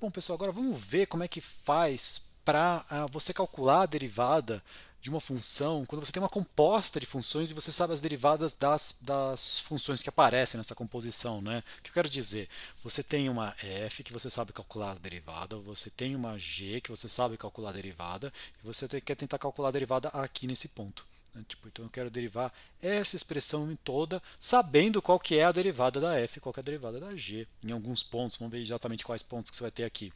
Bom, pessoal, agora vamos ver como é que faz para ah, você calcular a derivada de uma função quando você tem uma composta de funções e você sabe as derivadas das, das funções que aparecem nessa composição. Né? O que eu quero dizer? Você tem uma f que você sabe calcular a derivada, você tem uma g que você sabe calcular a derivada, e você quer tentar calcular a derivada aqui nesse ponto. Né? Tipo, então eu quero derivar essa expressão em toda, sabendo qual que é a derivada da f, e qual que é a derivada da g, em alguns pontos, vamos ver exatamente quais pontos que você vai ter aqui.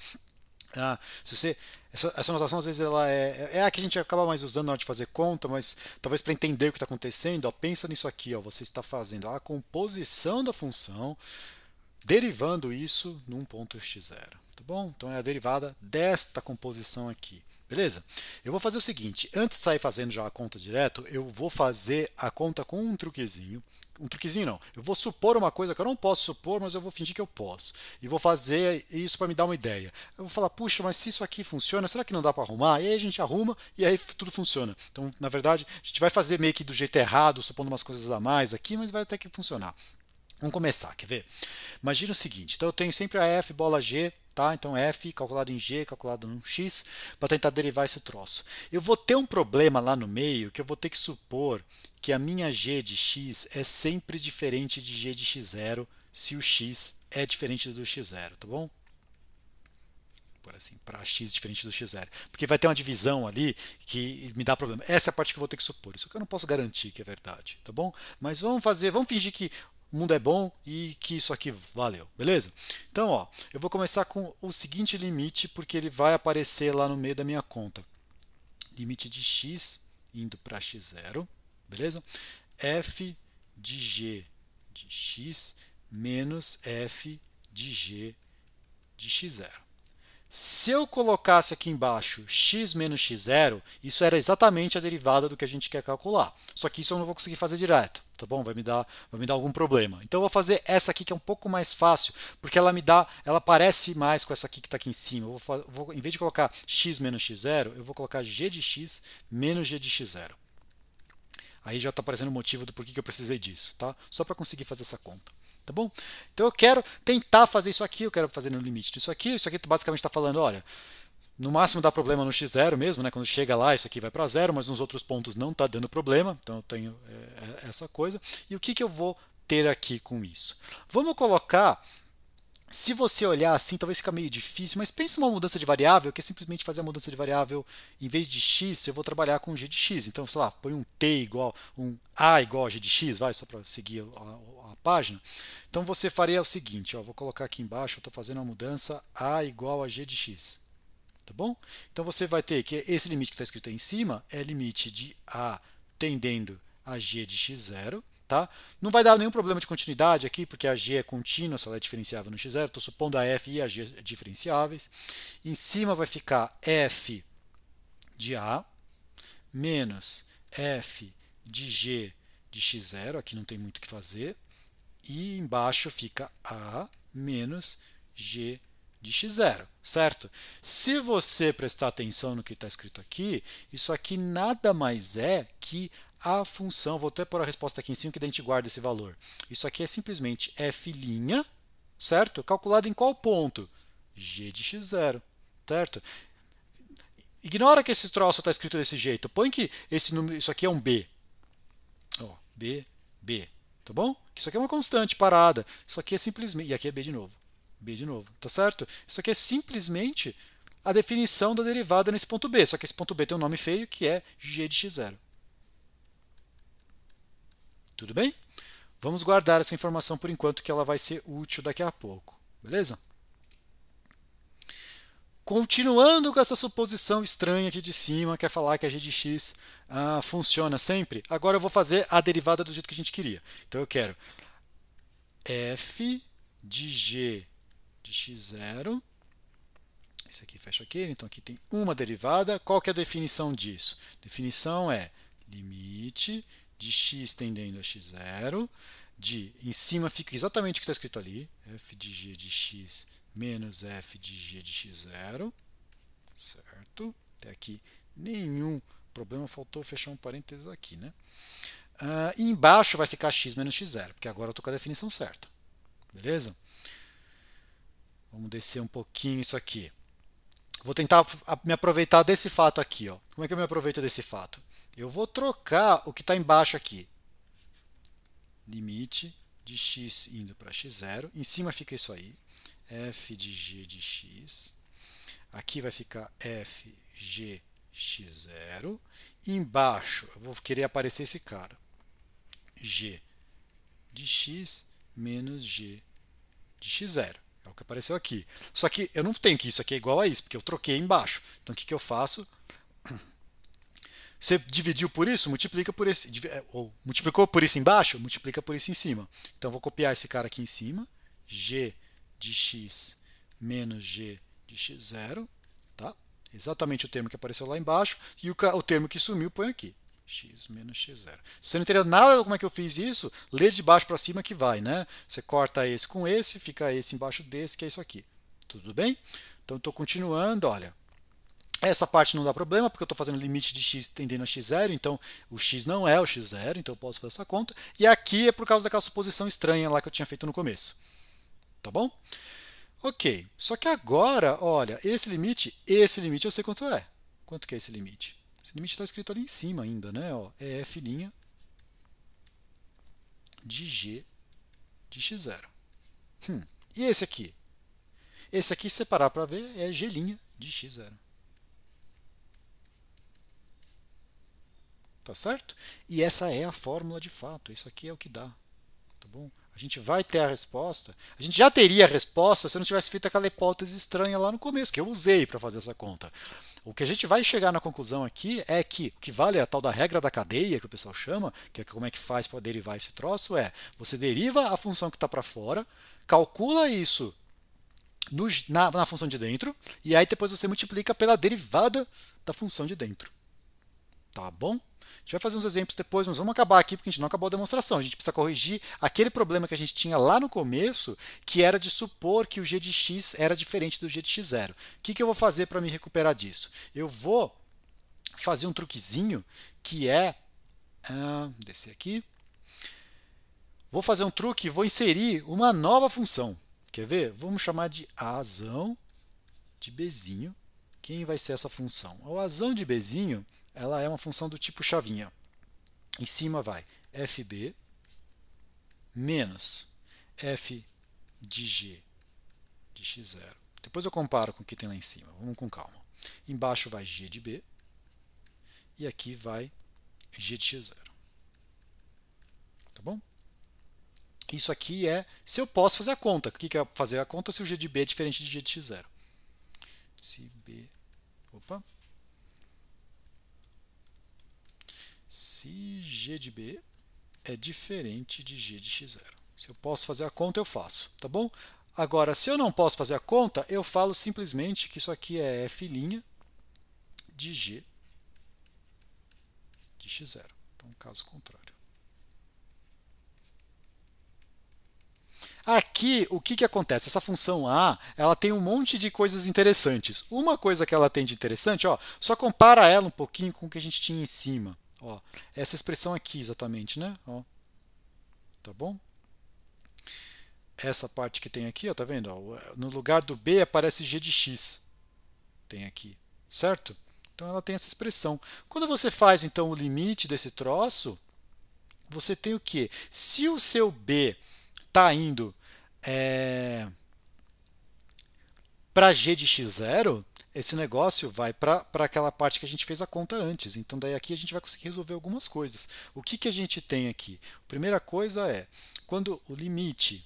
Ah, se você, essa, essa notação às vezes ela é, é a que a gente acaba mais usando na hora de fazer conta, mas talvez para entender o que está acontecendo, ó, pensa nisso aqui, ó, você está fazendo a composição da função, derivando isso num ponto x0, tá bom? Então é a derivada desta composição aqui. Beleza? Eu vou fazer o seguinte, antes de sair fazendo já a conta direto, eu vou fazer a conta com um truquezinho. Um truquezinho não, eu vou supor uma coisa que eu não posso supor, mas eu vou fingir que eu posso. E vou fazer isso para me dar uma ideia. Eu vou falar, puxa, mas se isso aqui funciona, será que não dá para arrumar? E aí a gente arruma e aí tudo funciona. Então, na verdade, a gente vai fazer meio que do jeito errado, supondo umas coisas a mais aqui, mas vai até que funcionar. Vamos começar, quer ver? Imagina o seguinte, então eu tenho sempre a F bola G Tá? Então f calculado em g calculado em x para tentar derivar esse troço. Eu vou ter um problema lá no meio que eu vou ter que supor que a minha g de x é sempre diferente de g de x0 se o x é diferente do x0, tá bom? Por assim, para x diferente do x0. Porque vai ter uma divisão ali que me dá problema. Essa é a parte que eu vou ter que supor. Isso que eu não posso garantir que é verdade, tá bom? Mas vamos fazer, vamos fingir que o mundo é bom e que isso aqui valeu, beleza? Então, ó, eu vou começar com o seguinte limite, porque ele vai aparecer lá no meio da minha conta. Limite de x indo para x0, beleza? f de g de x menos f de g de x0. Se eu colocasse aqui embaixo x menos x0, isso era exatamente a derivada do que a gente quer calcular. Só que isso eu não vou conseguir fazer direto, tá bom? Vai me dar, vai me dar algum problema. Então eu vou fazer essa aqui que é um pouco mais fácil, porque ela me dá, ela parece mais com essa aqui que está aqui em cima. Eu vou, vou, em vez de colocar x menos x0, eu vou colocar g de x menos g de x0. Aí já está aparecendo o motivo do porquê que eu precisei disso, tá? Só para conseguir fazer essa conta tá bom? Então eu quero tentar fazer isso aqui, eu quero fazer no limite disso aqui, isso aqui basicamente está falando, olha, no máximo dá problema no x0 mesmo, né? quando chega lá isso aqui vai para zero, mas nos outros pontos não está dando problema, então eu tenho é, é, essa coisa. E o que, que eu vou ter aqui com isso? Vamos colocar se você olhar assim, talvez fica meio difícil, mas pense numa mudança de variável, que é simplesmente fazer a mudança de variável, em vez de x, eu vou trabalhar com g de x. Então, sei lá, põe um t igual, um a igual a g de x, vai, só para seguir a, a, página. Então, você faria o seguinte, ó, vou colocar aqui embaixo, eu estou fazendo a mudança a igual a g de x. Tá bom? Então, você vai ter que esse limite que está escrito aí em cima é limite de a tendendo a g de x zero. Tá? Não vai dar nenhum problema de continuidade aqui, porque a G é contínua, se ela é diferenciável no x0, estou supondo a F e a G diferenciáveis. Em cima vai ficar F de A menos F de G de x0, aqui não tem muito o que fazer, e embaixo fica A menos G de x0, certo? Se você prestar atenção no que está escrito aqui, isso aqui nada mais é que a função, vou até pôr a resposta aqui em cima que daí a gente guarda esse valor. Isso aqui é simplesmente f', certo? Calculado em qual ponto? g de x0, certo? Ignora que esse troço está escrito desse jeito. Põe que esse número, isso aqui é um b. Ó, b, b, tá bom? Isso aqui é uma constante parada. Isso aqui é simplesmente, e aqui é b de novo. b de novo, tá certo? Isso aqui é simplesmente a definição da derivada nesse ponto b, só que esse ponto b tem um nome feio que é g de x0. Tudo bem? Vamos guardar essa informação por enquanto, que ela vai ser útil daqui a pouco. Beleza? Continuando com essa suposição estranha aqui de cima, que é falar que a g de x ah, funciona sempre, agora eu vou fazer a derivada do jeito que a gente queria. Então eu quero f de g de x0, isso aqui fecha aqui, então aqui tem uma derivada. Qual que é a definição disso? Definição é limite de x tendendo a x0, de em cima fica exatamente o que está escrito ali, f de g de x menos f de g de x0, certo? Até aqui nenhum problema, faltou fechar um parênteses aqui, né? Uh, e embaixo vai ficar x menos x0, porque agora eu estou com a definição certa, beleza? Vamos descer um pouquinho isso aqui. Vou tentar me aproveitar desse fato aqui. Ó. Como é que eu me aproveito desse fato? Eu vou trocar o que está embaixo aqui. Limite de x indo para x0. Em cima fica isso aí. f de g de x. Aqui vai ficar f, g, x0. Embaixo, eu vou querer aparecer esse cara. g de x menos g de x0. É o que apareceu aqui. Só que eu não tenho que isso aqui é igual a isso, porque eu troquei embaixo. Então, o que, que eu faço? Você dividiu por isso, multiplica por esse. É, ou multiplicou por isso embaixo, multiplica por isso em cima. Então vou copiar esse cara aqui em cima. G de x menos G de x0. Tá? Exatamente o termo que apareceu lá embaixo. E o, o termo que sumiu põe aqui. x menos x0. Se você não entendeu nada como é que eu fiz isso, lê de baixo para cima que vai. Né? Você corta esse com esse, fica esse embaixo desse, que é isso aqui. Tudo bem? Então estou continuando, olha. Essa parte não dá problema, porque eu estou fazendo limite de x tendendo a x0, então o x não é o x0, então eu posso fazer essa conta. E aqui é por causa daquela suposição estranha lá que eu tinha feito no começo. Tá bom? Ok. Só que agora, olha, esse limite, esse limite eu sei quanto é. Quanto que é esse limite? Esse limite está escrito ali em cima ainda, né? Ó, é f' de g de x0. Hum. E esse aqui? Esse aqui, se separar para ver, é g' de x0. tá certo? E essa é a fórmula de fato, isso aqui é o que dá, tá bom? A gente vai ter a resposta, a gente já teria a resposta se eu não tivesse feito aquela hipótese estranha lá no começo, que eu usei para fazer essa conta. O que a gente vai chegar na conclusão aqui é que o que vale é a tal da regra da cadeia, que o pessoal chama, que é como é que faz para derivar esse troço, é você deriva a função que está para fora, calcula isso no, na, na função de dentro, e aí depois você multiplica pela derivada da função de dentro. Tá bom? A gente vai fazer uns exemplos depois, mas vamos acabar aqui porque a gente não acabou a demonstração. A gente precisa corrigir aquele problema que a gente tinha lá no começo, que era de supor que o g de x era diferente do g de x0. O que, que eu vou fazer para me recuperar disso? Eu vou fazer um truquezinho que é. Uh, descer aqui. Vou fazer um truque e vou inserir uma nova função. Quer ver? Vamos chamar de azão de Bzinho. Quem vai ser essa função? O azão de Bzinho ela é uma função do tipo chavinha. Em cima vai fb menos f de g de x0. Depois eu comparo com o que tem lá em cima. Vamos com calma. Embaixo vai g de b e aqui vai g de x0. Tá bom? Isso aqui é se eu posso fazer a conta. O que é fazer a conta se o g de b é diferente de g de x0? Se se g de b é diferente de g de x0. Se eu posso fazer a conta, eu faço, tá bom? Agora, se eu não posso fazer a conta, eu falo simplesmente que isso aqui é f' de g de x0. Então, caso contrário. Aqui, o que, que acontece? Essa função a, ela tem um monte de coisas interessantes. Uma coisa que ela tem de interessante, ó, só compara ela um pouquinho com o que a gente tinha em cima. Ó, essa expressão aqui exatamente, né? Ó, tá bom? Essa parte que tem aqui, ó, tá vendo? Ó, no lugar do B aparece G de X. Tem aqui, certo? Então ela tem essa expressão. Quando você faz então o limite desse troço, você tem o quê? Se o seu B está indo é, para G de X0, esse negócio vai para aquela parte que a gente fez a conta antes. Então, daí aqui a gente vai conseguir resolver algumas coisas. O que, que a gente tem aqui? A primeira coisa é, quando o limite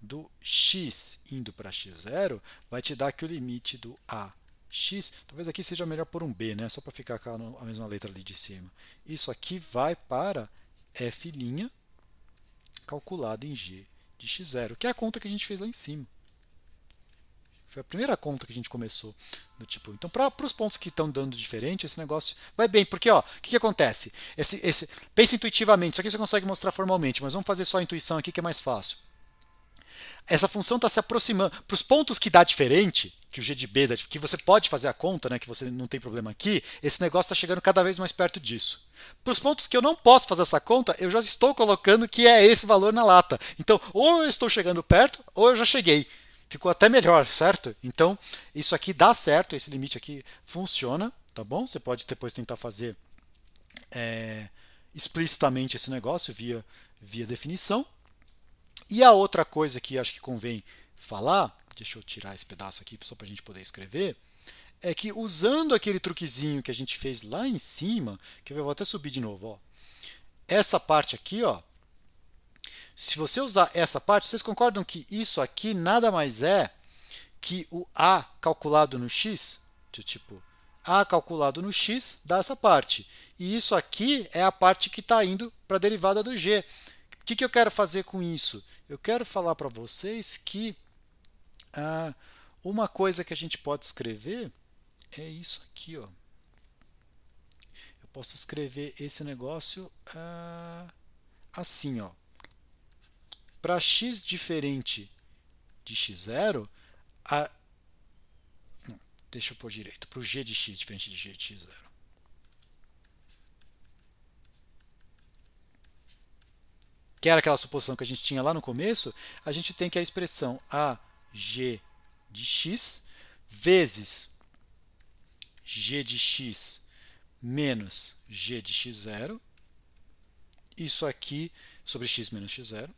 do x indo para x0, vai te dar que o limite do ax, talvez aqui seja melhor por um b, né? só para ficar com a mesma letra ali de cima. Isso aqui vai para f' calculado em g de x0, que é a conta que a gente fez lá em cima. Foi a primeira conta que a gente começou do tipo. Então, para os pontos que estão dando diferente, esse negócio vai bem. Porque, ó, o que, que, acontece? Esse, esse, pensa intuitivamente, isso aqui você consegue mostrar formalmente, mas vamos fazer só a intuição aqui que é mais fácil. Essa função está se aproximando. Para os pontos que dá diferente, que o G de B dá, que você pode fazer a conta, né, que você não tem problema aqui, esse negócio está chegando cada vez mais perto disso. Para os pontos que eu não posso fazer essa conta, eu já estou colocando que é esse valor na lata. Então, ou eu estou chegando perto, ou eu já cheguei ficou até melhor, certo? Então, isso aqui dá certo, esse limite aqui funciona, tá bom? Você pode depois tentar fazer é, explicitamente esse negócio via, via definição. E a outra coisa que acho que convém falar, deixa eu tirar esse pedaço aqui só para a gente poder escrever, é que usando aquele truquezinho que a gente fez lá em cima, que eu vou até subir de novo, ó, essa parte aqui, ó, se você usar essa parte, vocês concordam que isso aqui nada mais é que o A calculado no X? Tipo, A calculado no X dá essa parte. E isso aqui é a parte que está indo para a derivada do G. O que, que, eu quero fazer com isso? Eu quero falar para vocês que ah, uma coisa que a gente pode escrever é isso aqui. Ó. Eu posso escrever esse negócio ah, assim. Ó para x diferente de x0, a... deixa eu pôr direito, para o g de x diferente de g de x0. Que era aquela suposição que a gente tinha lá no começo, a gente tem que a expressão a g de x vezes g de x menos g de x0, isso aqui sobre x menos x0,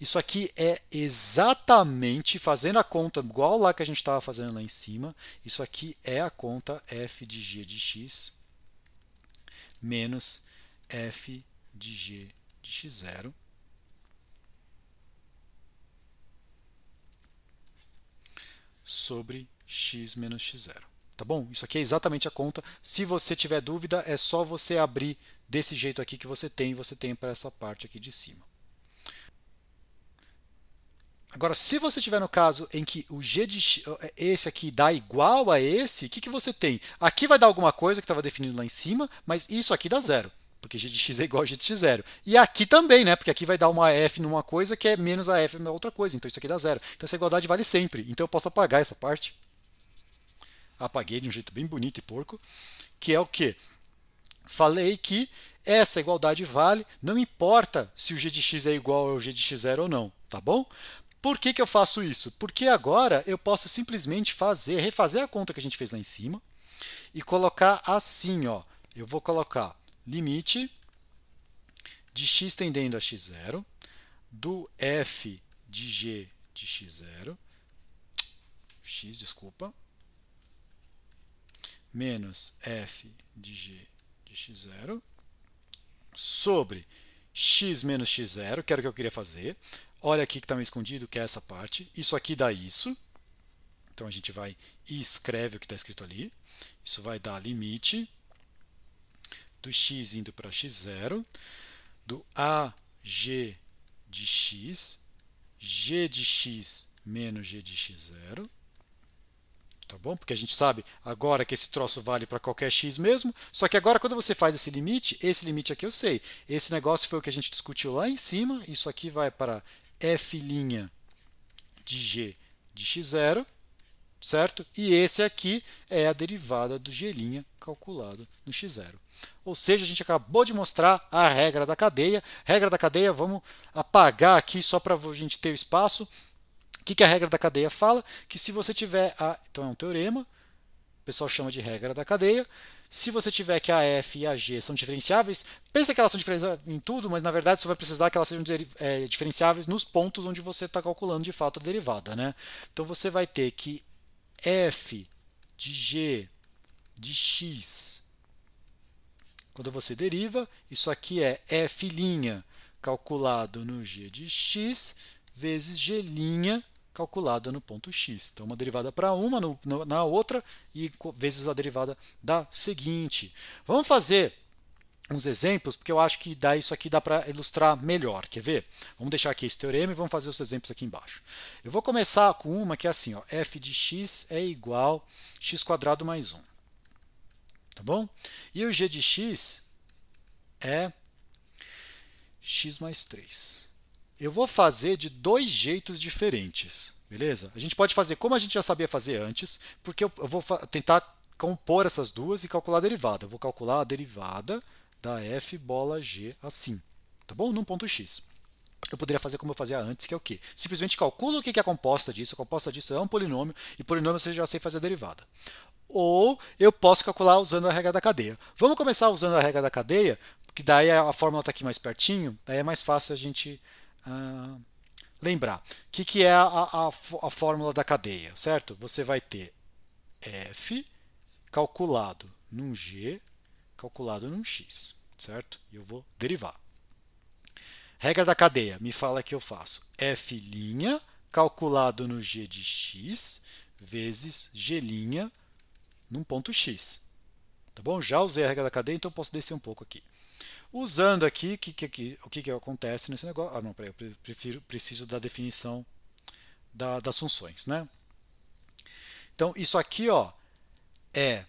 isso aqui é exatamente, fazendo a conta igual lá que a gente estava fazendo lá em cima, isso aqui é a conta f de g de x menos f de g de x0. sobre x menos x0. Tá bom? Isso aqui é exatamente a conta. Se você tiver dúvida, é só você abrir desse jeito aqui que você tem, você tem para essa parte aqui de cima. Agora, se você tiver no caso em que o g de eh, esse aqui dá igual a esse, o que, que você tem? Aqui vai dar alguma coisa que estava definido lá em cima, mas isso aqui dá zero, porque g de x é igual a g de x zero. E aqui também, né? Porque aqui vai dar uma f numa coisa que é menos a f na outra coisa, então isso aqui dá zero. Então essa igualdade vale sempre. Então eu posso apagar essa parte. Apaguei de um jeito bem bonito e porco, que é o quê? Falei que essa igualdade vale, não importa se o g de x é igual ao g de x zero ou não, tá bom? Por que, que eu faço isso? Porque agora eu posso simplesmente fazer, refazer a conta que a gente fez lá em cima e colocar assim, ó. Eu vou colocar limite de x tendendo a x0 do f de g de x0 x, desculpa, menos f de g de x0 sobre x menos x0, que era o que eu queria fazer. Olha aqui que está meio escondido, que é essa parte. Isso aqui dá isso. Então a gente vai e escreve o que está escrito ali. Isso vai dar limite do x indo para x0, do a g de x, g de x menos g de x0. Tá bom? Porque a gente sabe agora que esse troço vale para qualquer x mesmo, só que agora quando você faz esse limite, esse limite aqui eu sei. Esse negócio foi o que a gente discutiu lá em cima, isso aqui vai para f' de g de x0, certo? E esse aqui é a derivada do g' calculado no x0. Ou seja, a gente acabou de mostrar a regra da cadeia. Regra da cadeia, vamos apagar aqui só para a gente ter o espaço. O que, que a regra da cadeia fala? Que se você tiver a. Então é um teorema, o pessoal chama de regra da cadeia se você tiver que a F e a G são diferenciáveis, pensa que elas são diferenciáveis em tudo, mas na verdade você vai precisar que elas sejam é, diferenciáveis nos pontos onde você está calculando de fato a derivada. Né? Então você vai ter que F de G de X, quando você deriva, isso aqui é F' calculado no G de X vezes G' calculada no ponto x. Então, uma derivada para uma, no, na outra, e vezes a derivada da seguinte. Vamos fazer uns exemplos, porque eu acho que dá isso aqui dá para ilustrar melhor. Quer ver? Vamos deixar aqui esse teorema e vamos fazer os exemplos aqui embaixo. Eu vou começar com uma que é assim, ó, f de x é igual a x quadrado mais 1. Tá bom? E o g de x é x mais 3 eu vou fazer de dois jeitos diferentes, beleza? A gente pode fazer como a gente já sabia fazer antes, porque eu vou tentar compor essas duas e calcular a derivada. Eu vou calcular a derivada da f bola g assim, tá bom? Num ponto x. Eu poderia fazer como eu fazia antes, que é o quê? Simplesmente calculo o que é a composta disso. A composta disso é um polinômio, e polinômio você já sei fazer a derivada. Ou eu posso calcular usando a regra da cadeia. Vamos começar usando a regra da cadeia, que daí a fórmula está aqui mais pertinho, daí é mais fácil a gente ah, lembrar. O que, que é a, a, a, fórmula da cadeia, certo? Você vai ter F calculado num G calculado num X, certo? E eu vou derivar. Regra da cadeia, me fala que eu faço F' calculado no G de X vezes G' num ponto X. Tá bom? Já usei a regra da cadeia, então eu posso descer um pouco aqui. Usando aqui, que, que, que, o que, que acontece nesse negócio? Ah, não, peraí, eu prefiro, preciso da definição da, das funções, né? Então, isso aqui ó, é.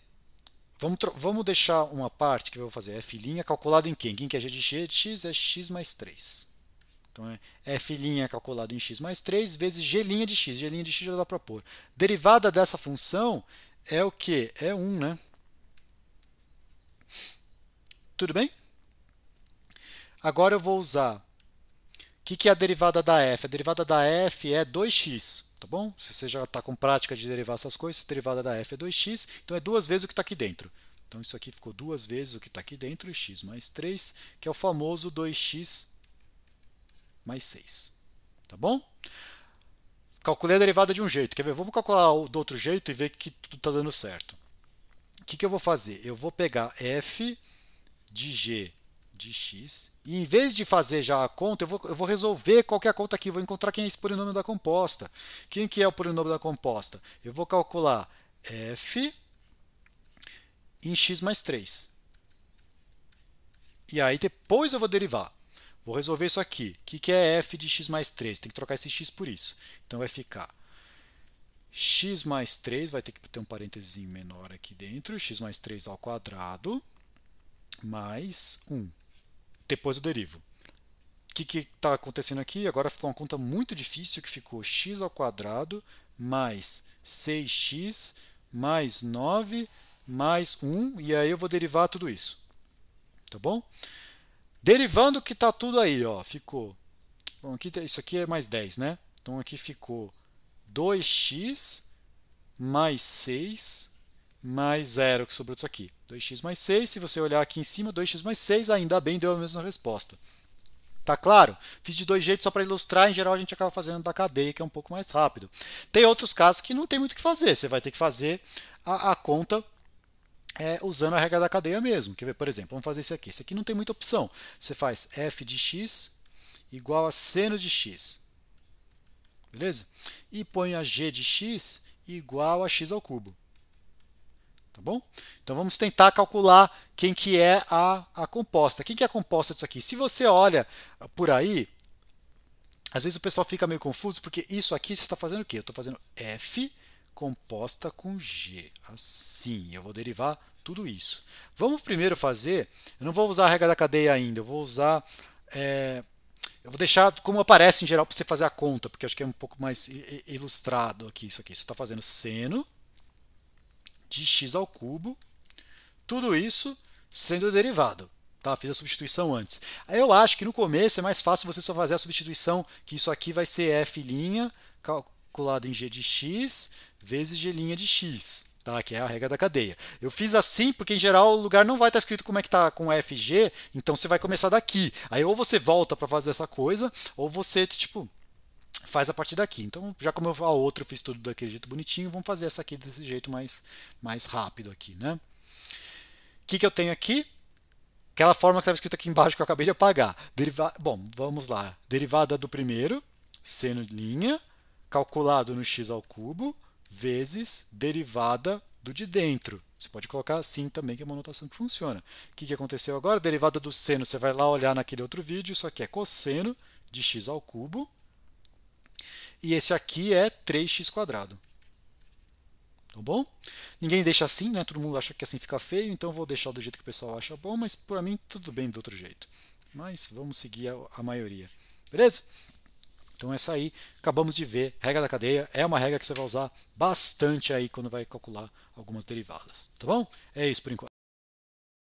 Vamos, vamos deixar uma parte que eu vou fazer f' calculado em quem? Quem que é g de g de x é x mais 3. Então, é f' calculado em x mais 3 vezes g' de x. g' de x já dá para pôr. Derivada dessa função é o que? É 1, né? Tudo bem? Agora eu vou usar. O que, que é a derivada da f? A derivada da f é 2x, tá bom? Se você já está com prática de derivar essas coisas, a derivada da f é 2x, então é duas vezes o que está aqui dentro. Então isso aqui ficou duas vezes o que está aqui dentro, x mais 3, que é o famoso 2x mais 6. Tá bom? Calculei a derivada de um jeito. Quer ver? Vamos calcular do outro jeito e ver que tudo está dando certo. O que, que eu vou fazer? Eu vou pegar f de g de x e em vez de fazer já a conta, eu vou, eu vou resolver qual é a conta aqui, vou encontrar quem é esse polinômio da composta. Quem que é o polinômio da composta? Eu vou calcular f em x mais 3. E aí depois eu vou derivar. Vou resolver isso aqui. O que, que é f de x mais 3? Tem que trocar esse x por isso. Então vai ficar x mais 3, vai ter que ter um parênteses menor aqui dentro, x mais 3 ao quadrado, mais 1. Depois eu derivo. O que está acontecendo aqui? Agora ficou uma conta muito difícil que ficou x ao quadrado mais 6x mais 9 mais 1, e aí eu vou derivar tudo isso. Tá bom? Derivando que está tudo aí, ó, ficou... Bom, aqui, isso aqui é mais 10, né? Então aqui ficou 2x mais 6 mais 0, que sobrou disso aqui. 2x mais 6, se você olhar aqui em cima, 2x mais 6, ainda bem, deu a mesma resposta. Tá claro? Fiz de dois jeitos só para ilustrar, em geral a gente acaba fazendo da cadeia, que é um pouco mais rápido. Tem outros casos que não tem muito o que fazer, você vai ter que fazer a, a conta é, usando a regra da cadeia mesmo. Quer ver, por exemplo, vamos fazer isso aqui. Isso aqui não tem muita opção. Você faz f de x igual a seno de x. Beleza? E põe a g de x igual a x ao cubo tá bom? Então vamos tentar calcular quem que é a, a composta. Quem que é a composta disso aqui? Se você olha por aí, às vezes o pessoal fica meio confuso, porque isso aqui você está fazendo o quê? Eu estou fazendo F composta com G. Assim, eu vou derivar tudo isso. Vamos primeiro fazer, eu não vou usar a regra da cadeia ainda, eu vou usar... É, eu vou deixar como aparece em geral para você fazer a conta, porque acho que é um pouco mais ilustrado aqui isso aqui. Você está fazendo seno de x ao cubo, tudo isso sendo derivado. Tá? Fiz a substituição antes. Eu acho que no começo é mais fácil você só fazer a substituição, que isso aqui vai ser f' calculado em g de x vezes g' de x, tá? que é a regra da cadeia. Eu fiz assim porque, em geral, o lugar não vai estar escrito como é que está com f g, então você vai começar daqui. Aí ou você volta para fazer essa coisa, ou você, tipo, faz a partir daqui. Então, já como eu, a outra eu fiz tudo daquele jeito bonitinho, vamos fazer essa aqui desse jeito mais, mais rápido aqui, né? O que, que eu tenho aqui? Aquela forma que estava escrita aqui embaixo que eu acabei de apagar. Deriva... Bom, vamos lá. Derivada do primeiro, seno de linha, calculado no x ao cubo, vezes derivada do de dentro. Você pode colocar assim também, que é uma notação que funciona. O que, que aconteceu agora? Derivada do seno, você vai lá olhar naquele outro vídeo, isso aqui é cosseno de x ao cubo, e esse aqui é 3x quadrado. Tá bom? Ninguém deixa assim, né? Todo mundo acha que assim fica feio, então vou deixar do jeito que o pessoal acha bom, mas para mim tudo bem do outro jeito. Mas vamos seguir a, a maioria. Beleza? Então essa é aí, acabamos de ver, regra da cadeia é uma regra que você vai usar bastante aí quando vai calcular algumas derivadas, tá bom? É isso por enquanto.